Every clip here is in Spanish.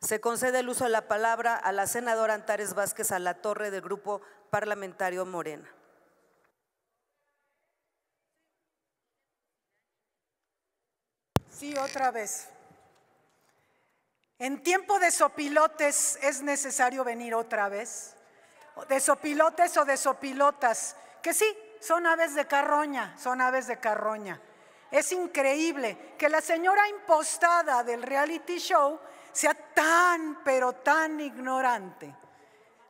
Se concede el uso de la palabra a la senadora Antares Vázquez a la torre del Grupo Parlamentario Morena. Sí, otra vez. En tiempo de sopilotes es necesario venir otra vez. De sopilotes o de sopilotas, que sí, son aves de carroña, son aves de carroña. Es increíble que la señora impostada del reality show sea tan, pero tan ignorante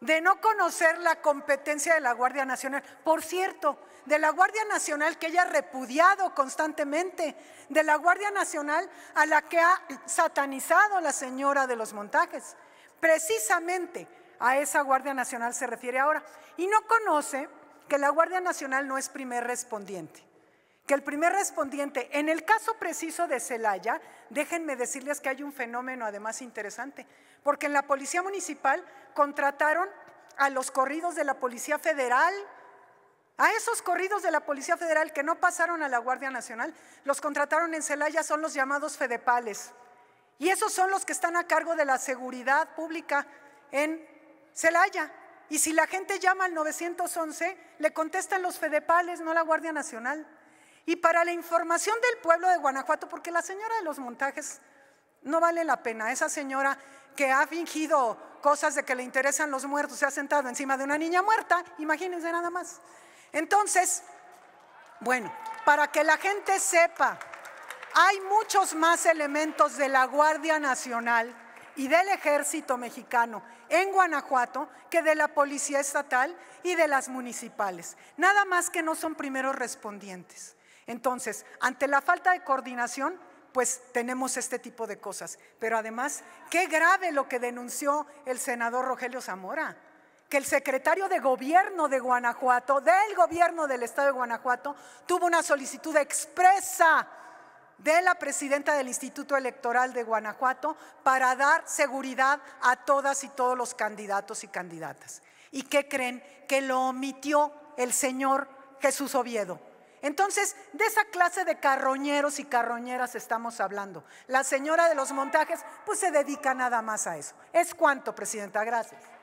de no conocer la competencia de la Guardia Nacional. Por cierto, de la Guardia Nacional que ella ha repudiado constantemente, de la Guardia Nacional a la que ha satanizado la señora de los montajes. Precisamente a esa Guardia Nacional se refiere ahora. Y no conoce que la Guardia Nacional no es primer respondiente que el primer respondiente, en el caso preciso de Celaya, déjenme decirles que hay un fenómeno además interesante, porque en la Policía Municipal contrataron a los corridos de la Policía Federal, a esos corridos de la Policía Federal que no pasaron a la Guardia Nacional, los contrataron en Celaya, son los llamados Fedepales. Y esos son los que están a cargo de la seguridad pública en Celaya. Y si la gente llama al 911, le contestan los Fedepales, no la Guardia Nacional. Y para la información del pueblo de Guanajuato, porque la señora de los montajes no vale la pena, esa señora que ha fingido cosas de que le interesan los muertos, se ha sentado encima de una niña muerta, imagínense nada más. Entonces, bueno, para que la gente sepa, hay muchos más elementos de la Guardia Nacional y del Ejército Mexicano en Guanajuato que de la Policía Estatal y de las municipales. Nada más que no son primeros respondientes. Entonces, ante la falta de coordinación, pues tenemos este tipo de cosas. Pero además, qué grave lo que denunció el senador Rogelio Zamora, que el secretario de gobierno de Guanajuato, del gobierno del estado de Guanajuato, tuvo una solicitud expresa de la presidenta del Instituto Electoral de Guanajuato para dar seguridad a todas y todos los candidatos y candidatas. ¿Y qué creen? Que lo omitió el señor Jesús Oviedo entonces, de esa clase de carroñeros y carroñeras estamos hablando. La señora de los montajes, pues se dedica nada más a eso. Es cuanto, Presidenta. Gracias.